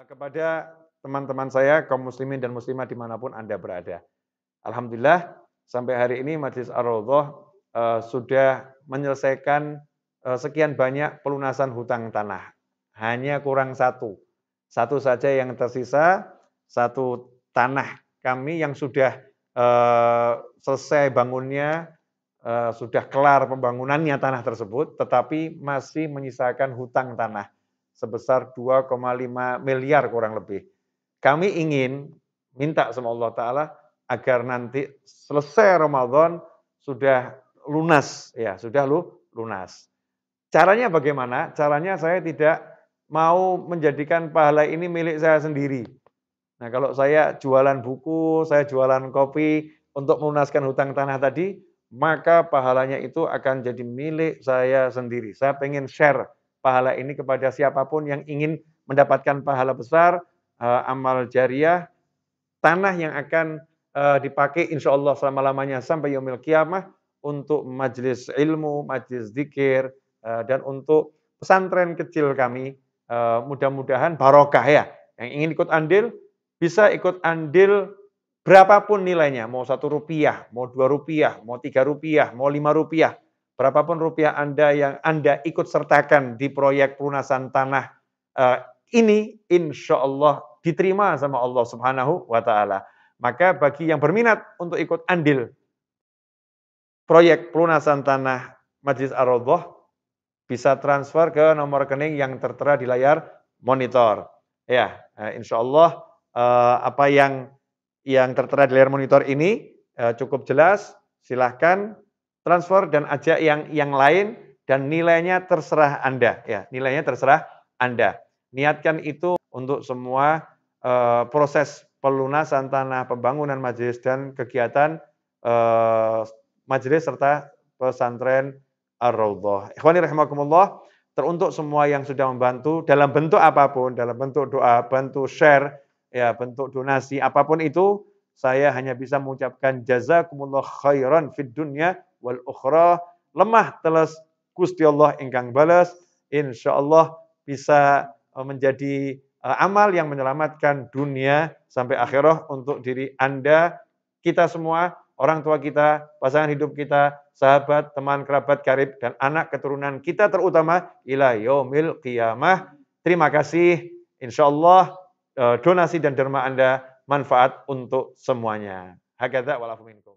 Eh, kepada teman-teman saya, kaum muslimin dan muslimah dimanapun Anda berada. Alhamdulillah, sampai hari ini Majelis ar uh, eh, sudah menyelesaikan uh, sekian banyak pelunasan hutang tanah. Hanya kurang satu. Satu saja yang tersisa, satu tanah kami yang sudah uh, selesai bangunnya, sudah kelar pembangunannya tanah tersebut, tetapi masih menyisakan hutang tanah sebesar 2,5 miliar kurang lebih. Kami ingin minta sama Allah Ta'ala agar nanti selesai Ramadan sudah lunas. Ya, sudah lu lunas. Caranya bagaimana? Caranya saya tidak mau menjadikan pahala ini milik saya sendiri. Nah, kalau saya jualan buku, saya jualan kopi untuk melunaskan hutang tanah tadi, maka pahalanya itu akan jadi milik saya sendiri. Saya pengen share pahala ini kepada siapapun yang ingin mendapatkan pahala besar, eh, amal jariah, tanah yang akan eh, dipakai insya Allah selama-lamanya sampai yomil kiamah untuk majelis ilmu, majelis zikir, eh, dan untuk pesantren kecil kami. Mudah-mudahan barokah ya. Yang ingin ikut andil, bisa ikut andil berapapun nilainya. Mau satu rupiah, mau dua rupiah, mau tiga rupiah, mau lima rupiah Berapapun rupiah Anda yang Anda ikut sertakan di proyek pelunasan tanah uh, ini, insya Allah diterima sama Allah Subhanahu wa Ta'ala. Maka bagi yang berminat untuk ikut andil proyek pelunasan tanah Majlis ar bisa transfer ke nomor rekening yang tertera di layar monitor. Ya, eh, insya Allah uh, apa yang yang tertera di layar monitor ini uh, cukup jelas. Silahkan transfer dan ajak yang yang lain dan nilainya terserah Anda ya, nilainya terserah Anda. Niatkan itu untuk semua e, proses pelunasan tanah, pembangunan majelis dan kegiatan e, majelis serta pesantren Ar-Raudhah. Ikhwani rahimakumullah, teruntuk semua yang sudah membantu dalam bentuk apapun, dalam bentuk doa, bantu share, ya bentuk donasi apapun itu, saya hanya bisa mengucapkan jazakumullah khairan fid dunya wal ukhra lemah teles Gusti Allah ingkang balas insyaallah bisa eh, menjadi eh, amal yang menyelamatkan dunia sampai akhirah untuk diri Anda, kita semua, orang tua kita, pasangan hidup kita, sahabat, teman, kerabat, karib, dan anak keturunan kita terutama ila yaumil qiyamah. Terima kasih. Insya Allah eh, donasi dan derma Anda manfaat untuk semuanya. Hakata walafu